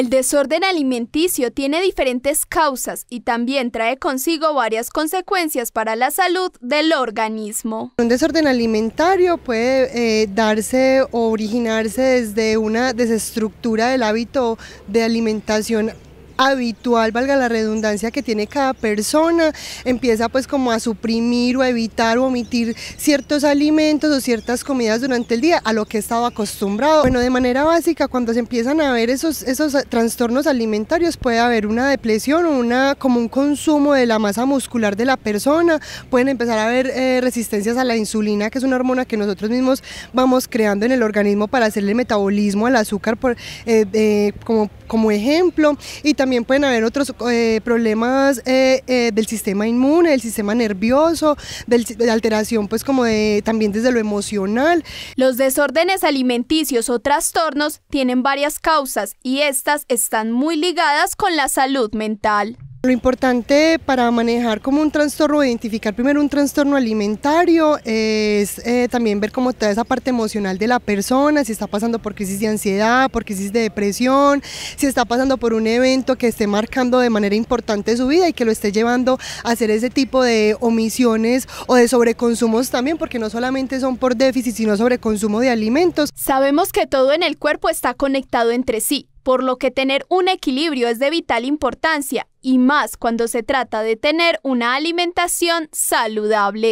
El desorden alimenticio tiene diferentes causas y también trae consigo varias consecuencias para la salud del organismo. Un desorden alimentario puede eh, darse o originarse desde una desestructura del hábito de alimentación habitual, valga la redundancia, que tiene cada persona, empieza pues como a suprimir o a evitar o omitir ciertos alimentos o ciertas comidas durante el día a lo que estaba acostumbrado. Bueno, de manera básica, cuando se empiezan a ver esos, esos trastornos alimentarios, puede haber una depresión o una, como un consumo de la masa muscular de la persona, pueden empezar a haber eh, resistencias a la insulina, que es una hormona que nosotros mismos vamos creando en el organismo para hacerle metabolismo al azúcar, eh, eh, como, como ejemplo, y también también pueden haber otros eh, problemas eh, eh, del sistema inmune, del sistema nervioso, de alteración pues como de, también desde lo emocional. Los desórdenes alimenticios o trastornos tienen varias causas y estas están muy ligadas con la salud mental. Lo importante para manejar como un trastorno, identificar primero un trastorno alimentario, es eh, también ver cómo toda esa parte emocional de la persona, si está pasando por crisis de ansiedad, por crisis de depresión, si está pasando por un evento que esté marcando de manera importante su vida y que lo esté llevando a hacer ese tipo de omisiones o de sobreconsumos también, porque no solamente son por déficit, sino sobreconsumo de alimentos. Sabemos que todo en el cuerpo está conectado entre sí por lo que tener un equilibrio es de vital importancia, y más cuando se trata de tener una alimentación saludable.